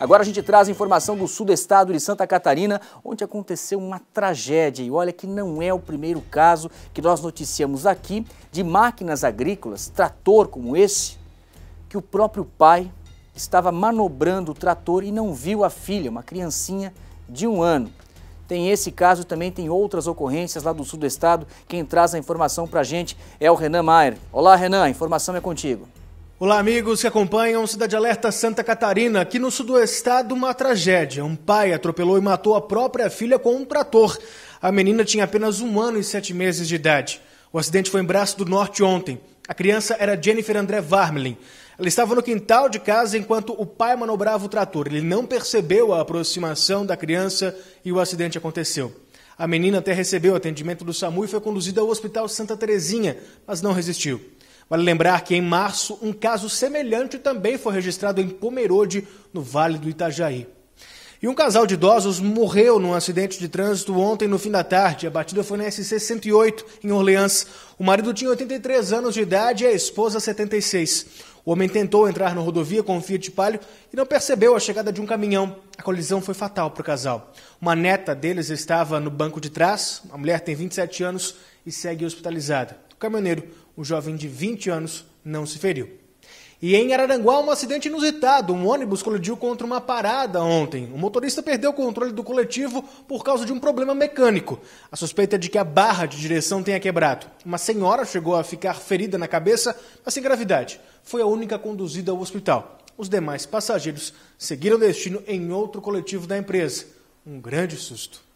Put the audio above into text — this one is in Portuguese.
Agora a gente traz informação do sul do estado de Santa Catarina, onde aconteceu uma tragédia. E olha que não é o primeiro caso que nós noticiamos aqui de máquinas agrícolas, trator como esse, que o próprio pai estava manobrando o trator e não viu a filha, uma criancinha de um ano. Tem esse caso também, tem outras ocorrências lá do sul do estado. Quem traz a informação para a gente é o Renan Maier. Olá, Renan, a informação é contigo. Olá, amigos que acompanham Cidade Alerta Santa Catarina. Aqui no sul do estado, uma tragédia. Um pai atropelou e matou a própria filha com um trator. A menina tinha apenas um ano e sete meses de idade. O acidente foi em Braço do Norte ontem. A criança era Jennifer André Varmelin. Ela estava no quintal de casa enquanto o pai manobrava o trator. Ele não percebeu a aproximação da criança e o acidente aconteceu. A menina até recebeu atendimento do SAMU e foi conduzida ao Hospital Santa Terezinha, mas não resistiu. Vale lembrar que em março um caso semelhante também foi registrado em Pomerode, no Vale do Itajaí. E um casal de idosos morreu num acidente de trânsito ontem no fim da tarde. A batida foi na SC-108, em Orleans. O marido tinha 83 anos de idade e a esposa 76. O homem tentou entrar na rodovia com um Fiat Palio e não percebeu a chegada de um caminhão. A colisão foi fatal para o casal. Uma neta deles estava no banco de trás. A mulher tem 27 anos e segue hospitalizada caminhoneiro, um jovem de 20 anos, não se feriu. E em Araranguá, um acidente inusitado. Um ônibus colidiu contra uma parada ontem. O motorista perdeu o controle do coletivo por causa de um problema mecânico. A suspeita é de que a barra de direção tenha quebrado. Uma senhora chegou a ficar ferida na cabeça, mas sem gravidade. Foi a única conduzida ao hospital. Os demais passageiros seguiram destino em outro coletivo da empresa. Um grande susto.